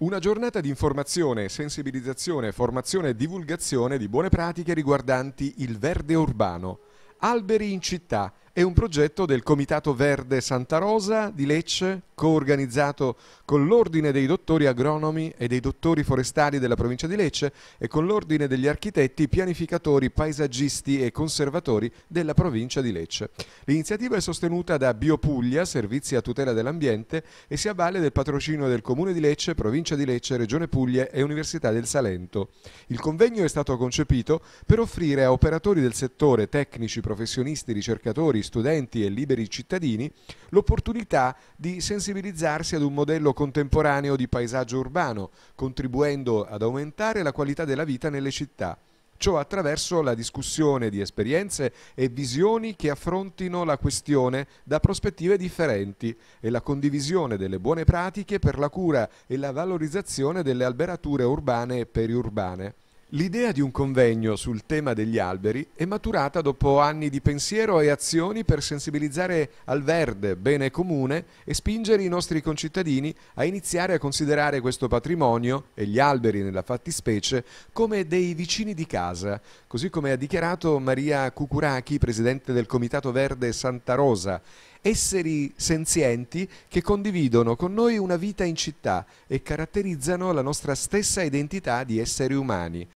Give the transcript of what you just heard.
Una giornata di informazione, sensibilizzazione, formazione e divulgazione di buone pratiche riguardanti il verde urbano. Alberi in città, è un progetto del Comitato Verde Santa Rosa di Lecce, coorganizzato con l'Ordine dei Dottori Agronomi e dei Dottori Forestali della provincia di Lecce e con l'Ordine degli Architetti, Pianificatori, Paesaggisti e Conservatori della provincia di Lecce. L'iniziativa è sostenuta da Biopuglia, Servizi a tutela dell'ambiente, e si avvale del patrocinio del Comune di Lecce, provincia di Lecce, Regione Puglia e Università del Salento. Il convegno è stato concepito per offrire a operatori del settore, tecnici, professionisti, ricercatori, studenti e liberi cittadini l'opportunità di sensibilizzarsi ad un modello contemporaneo di paesaggio urbano, contribuendo ad aumentare la qualità della vita nelle città. Ciò attraverso la discussione di esperienze e visioni che affrontino la questione da prospettive differenti e la condivisione delle buone pratiche per la cura e la valorizzazione delle alberature urbane e periurbane. L'idea di un convegno sul tema degli alberi è maturata dopo anni di pensiero e azioni per sensibilizzare al verde, bene comune, e spingere i nostri concittadini a iniziare a considerare questo patrimonio, e gli alberi nella fattispecie, come dei vicini di casa, così come ha dichiarato Maria Cucurachi, presidente del Comitato Verde Santa Rosa, esseri senzienti che condividono con noi una vita in città e caratterizzano la nostra stessa identità di esseri umani.